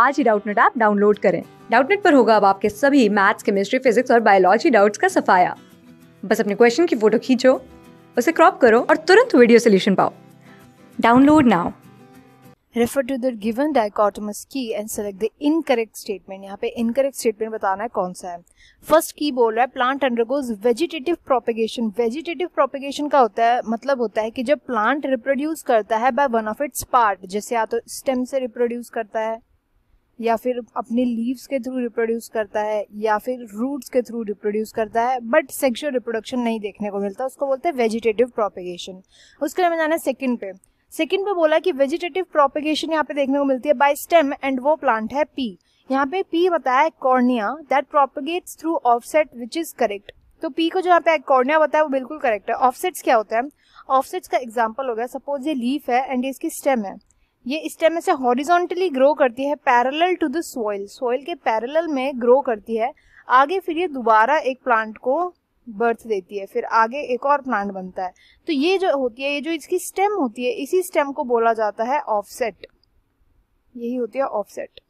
आज ही Doubtnut app download करें डाउटनेट पर होगा अब आपके सभी मैथ्स केमिस्ट्री फिजिक्स और बायोलॉजी डाउट्स का सफाया बस अपने क्वेश्चन की फोटो खींचो उसे क्रॉप करो और तुरंत वीडियो सोल्यूशन पाओ download now refer to the given dichotomous key and select the incorrect statement यहाँ पे इनकरेक्ट स्टेटमेंट बताना है कौन सा है फर्स्ट की बोल रहा है plant undergoes vegetative propagation vegetative propagation का होता है मतलब होता है कि जब प्लांट रिप्रोड्यूस करता है by one of its part जैसे या तो स्टेम से रिप्रोड्यूस करता है या फिर अपने लीव्स के थ्रू रिप्रोड्यूस करता है या फिर रूट्स के थ्रू रिप्रोड्यूस करता है बट सेक्शुअल रिप्रोडक्शन नहीं देखने को मिलता उसको बोलते हैं वेजिटेटिव प्रोपेगेशन उसके लिए हमें जाना है सेकेंड पे सेकेंड पे बोला कि वेजिटेटिव प्रोपेगेशन यहाँ पे देखने को मिलती है बाय स्टेम एंड वो प्लांट है पी यहाँ पे पी बताया है Eichhornia that propagates through offset which is correct तो पी को जो यहाँ पे कॉर्निया बताया वो बिल्कुल करेक्ट है ऑफसेट्स क्या होता है ऑफसेट्स का एग्जाम्पल हो गया सपोज ये लीफ है एंड इसकी स्टेम है ये स्टेम ऐसे हॉरिजॉन्टली ग्रो करती है पैरेलल टू द सॉइल के पैरेलल में ग्रो करती है आगे फिर ये दोबारा एक प्लांट को बर्थ देती है फिर आगे एक और प्लांट बनता है तो ये जो होती है ये जो इसकी स्टेम होती है इसी स्टेम को बोला जाता है ऑफसेट यही होती है ऑफसेट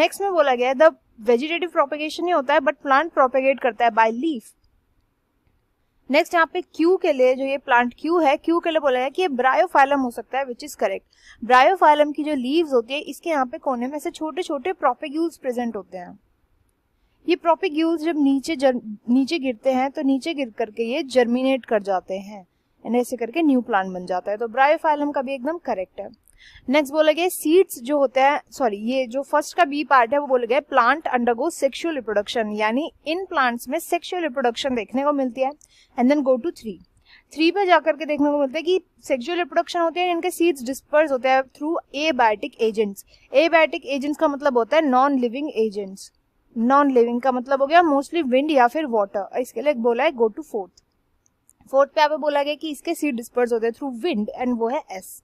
नेक्स्ट में बोला गया है द वेजिटेटिव प्रोपेगेशन ही होता है बट प्लांट प्रोपेगेट करता है बाय लीफ नेक्स्ट यहाँ पे क्यू के लिए जो ये प्लांट क्यू है क्यू के लिए बोला गया कि ये ब्रायोफाइलम हो सकता है विच इज करेक्ट ब्रायोफाइलम की जो लीव्स होती है इसके यहाँ पे कोने में से छोटे छोटे प्रोपेग्यूल्स प्रेजेंट होते हैं ये प्रोपेग्यूल्स जब नीचे जर, नीचे गिरते हैं तो नीचे गिर करके ये जर्मिनेट कर जाते हैं ऐसे करके न्यू प्लांट बन जाता है तो ब्रायोफाइलम का भी एकदम करेक्ट है नेक्स्ट बोला गया सीड्स जो होता है सॉरी ये जो फर्स्ट का बी पार्ट है वो बोला गया प्लांट अंडरगो सेक्शुअल रिप्रोडक्शन यानी इन प्लांट्स में सेक्शुअल रिप्रोडक्शन देखने को मिलती है and then go to three three पे जाकर के देखने को मिलता है कि सेक्सुअल रिप्रोडक्शन होते हैं इनके सीड्स डिस्पर्स होते हैं through abiotic agents abiotic agents का मतलब होता है non living agents non living का मतलब हो गया मोस्टली विंड या फिर वाटर इसके लिए बोला है गो टू फोर्थ फोर्थ पे आप बोला गया कि इसके सीड डिस्पर्स होते हैं थ्रू विंड एंड वो है एस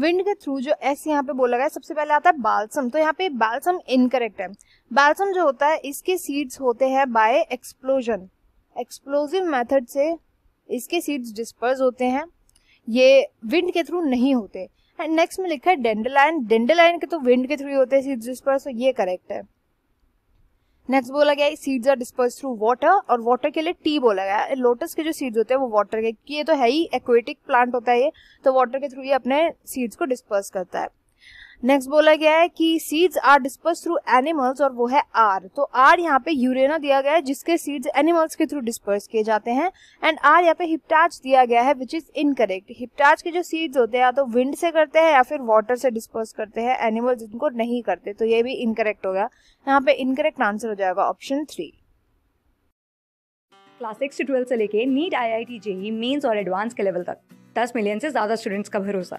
विंड के थ्रू जो एस यहाँ पे बोला गया सबसे पहले आता है बालसम तो यहाँ पे बालसम इनकरेक्ट है बालसम जो होता है इसके सीड्स होते हैं बाय एक्सप्लोजन एक्सप्लोजिव मेथड से इसके सीड्स डिस्पर्स होते हैं ये विंड के थ्रू नहीं होते एंड नेक्स्ट में लिखा है डेंडलाइन डेंडलाइन के तो विंड के थ्रू होते हैं सीड्स डिस्पर्स तो ये करेक्ट है नेक्स्ट बोला गया seeds are disperse through water और वाटर के लिए टी बोला गया लोटस के जो सीड्स होते हैं वो वाटर के ये तो है ही एक्वेटिक प्लांट होता है ये तो वाटर के थ्रू ये अपने सीड्स को डिस्पर्स करता है नेक्स्ट बोला गया है कि seeds are disperse through animals और वो है आर तो आर यहाँ पे यूरेना दिया गया है जिसके सीड्स एनिमल्स के थ्रू डिस्पर्स किए जाते हैं एंड आर यहाँ पे हिप्टाच दिया गया है विच इज इनकरेक्ट हिप्टाच के जो सीड्स होते हैं या तो विंड से करते हैं या फिर वाटर से डिस्पर्स करते हैं एनिमल्स इनको नहीं करते तो ये भी इनकरेक्ट हो गया यहाँ पे इनकरेक्ट आंसर हो जाएगा ऑप्शन थ्री क्लास सिक्स से ट्वेल्थ से लेके NEET I I T JEE mains और एडवांस के लेवल तक दस मिलियन से ज्यादा स्टूडेंट्स का भरोसा